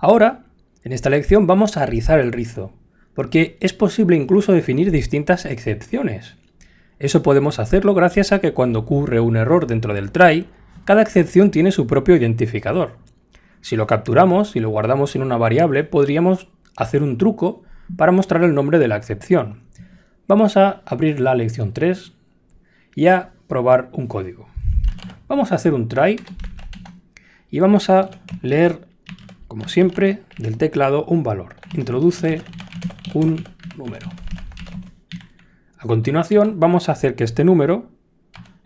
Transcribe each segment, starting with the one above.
Ahora, en esta lección vamos a rizar el rizo, porque es posible incluso definir distintas excepciones. Eso podemos hacerlo gracias a que cuando ocurre un error dentro del try, cada excepción tiene su propio identificador. Si lo capturamos y lo guardamos en una variable, podríamos hacer un truco para mostrar el nombre de la excepción. Vamos a abrir la lección 3 y a probar un código. Vamos a hacer un try y vamos a leer siempre, del teclado un valor. Introduce un número. A continuación vamos a hacer que este número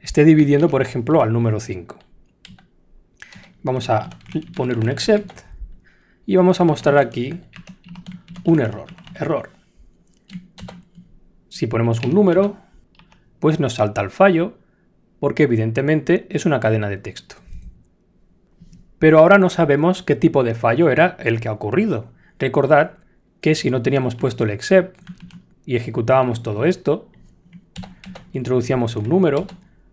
esté dividiendo, por ejemplo, al número 5. Vamos a poner un except y vamos a mostrar aquí un error. Error. Si ponemos un número, pues nos salta el fallo porque evidentemente es una cadena de texto pero ahora no sabemos qué tipo de fallo era el que ha ocurrido. Recordad que si no teníamos puesto el except y ejecutábamos todo esto, introducíamos un número,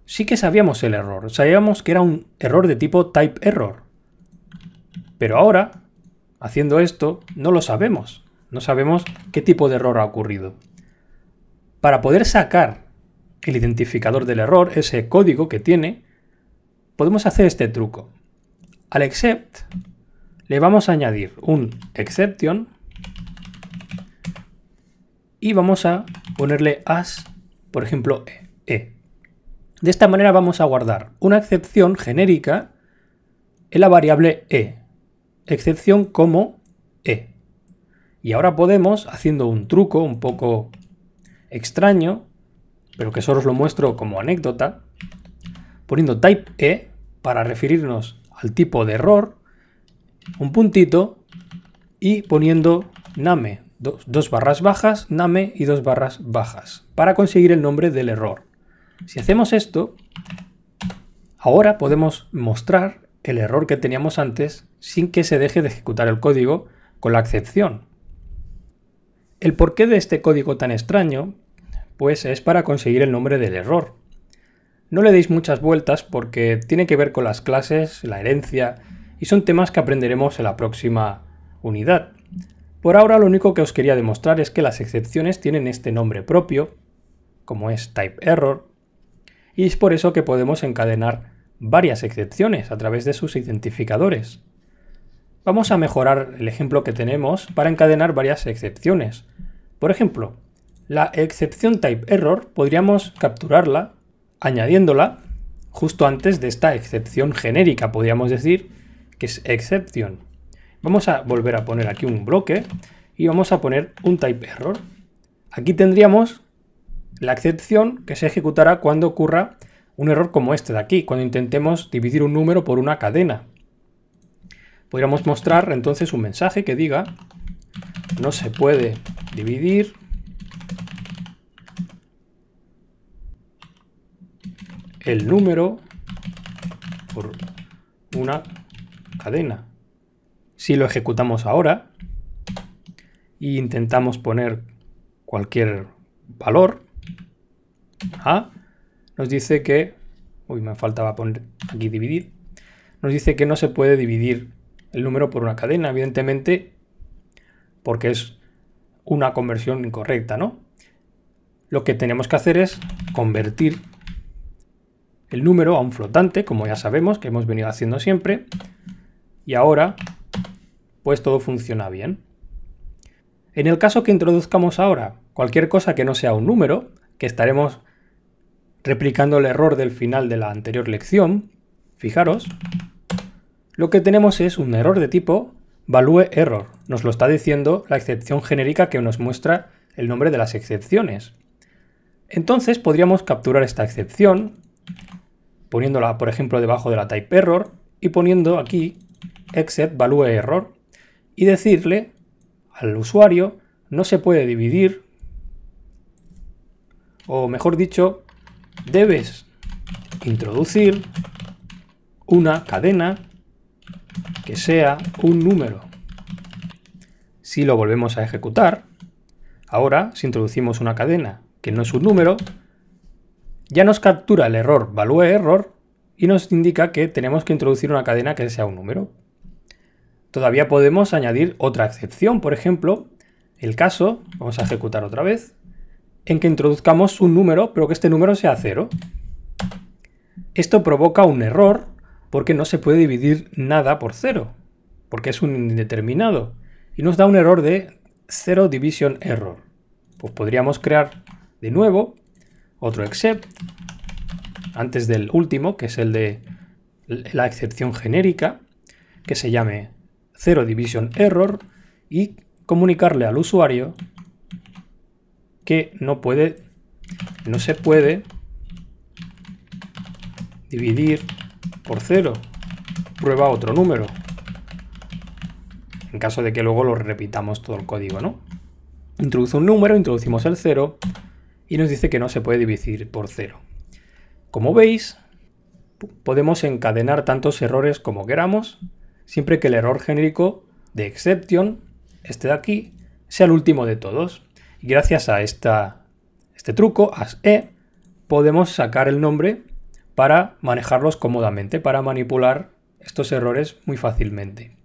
sí que sabíamos el error, sabíamos que era un error de tipo type error. Pero ahora, haciendo esto, no lo sabemos. No sabemos qué tipo de error ha ocurrido. Para poder sacar el identificador del error, ese código que tiene, podemos hacer este truco. Al except le vamos a añadir un exception y vamos a ponerle as, por ejemplo, e. De esta manera vamos a guardar una excepción genérica en la variable e, excepción como e. Y ahora podemos, haciendo un truco un poco extraño, pero que solo os lo muestro como anécdota, poniendo type e para referirnos al tipo de error, un puntito y poniendo name, dos, barras bajas, name y dos barras bajas, para conseguir el nombre del error. Si hacemos esto, ahora podemos mostrar el error que teníamos antes sin que se deje de ejecutar el código con la excepción. El porqué de este código tan extraño, pues es para conseguir el nombre del error. No le deis muchas vueltas porque tiene que ver con las clases, la herencia, y son temas que aprenderemos en la próxima unidad. Por ahora lo único que os quería demostrar es que las excepciones tienen este nombre propio, como es type error, y es por eso que podemos encadenar varias excepciones a través de sus identificadores. Vamos a mejorar el ejemplo que tenemos para encadenar varias excepciones. Por ejemplo, la excepción type error podríamos capturarla añadiéndola justo antes de esta excepción genérica, podríamos decir, que es excepción. Vamos a volver a poner aquí un bloque y vamos a poner un type error. Aquí tendríamos la excepción que se ejecutará cuando ocurra un error como este de aquí, cuando intentemos dividir un número por una cadena. Podríamos mostrar entonces un mensaje que diga no se puede dividir el número por una cadena. Si lo ejecutamos ahora e intentamos poner cualquier valor, a, ¿ah? nos dice que, uy, me faltaba poner aquí dividir, nos dice que no se puede dividir el número por una cadena, evidentemente, porque es una conversión incorrecta, ¿no? Lo que tenemos que hacer es convertir el número a un flotante, como ya sabemos que hemos venido haciendo siempre. Y ahora, pues todo funciona bien. En el caso que introduzcamos ahora cualquier cosa que no sea un número, que estaremos replicando el error del final de la anterior lección, fijaros, lo que tenemos es un error de tipo value error. Nos lo está diciendo la excepción genérica que nos muestra el nombre de las excepciones. Entonces podríamos capturar esta excepción poniéndola, por ejemplo, debajo de la type error y poniendo aquí except value error y decirle al usuario no se puede dividir o mejor dicho, debes introducir una cadena que sea un número. Si lo volvemos a ejecutar, ahora si introducimos una cadena que no es un número, ya nos captura el error value error y nos indica que tenemos que introducir una cadena que sea un número. Todavía podemos añadir otra excepción, por ejemplo, el caso, vamos a ejecutar otra vez, en que introduzcamos un número, pero que este número sea cero. Esto provoca un error porque no se puede dividir nada por cero, porque es un indeterminado, y nos da un error de 0 division error. Pues podríamos crear de nuevo otro except antes del último, que es el de la excepción genérica, que se llame 0 division error y comunicarle al usuario que no puede, no se puede dividir por 0. Prueba otro número. En caso de que luego lo repitamos todo el código, ¿no? Introduce un número, introducimos el 0 y nos dice que no se puede dividir por cero. Como veis, podemos encadenar tantos errores como queramos, siempre que el error genérico de exception, este de aquí, sea el último de todos. Y gracias a este truco, as e, podemos sacar el nombre para manejarlos cómodamente, para manipular estos errores muy fácilmente.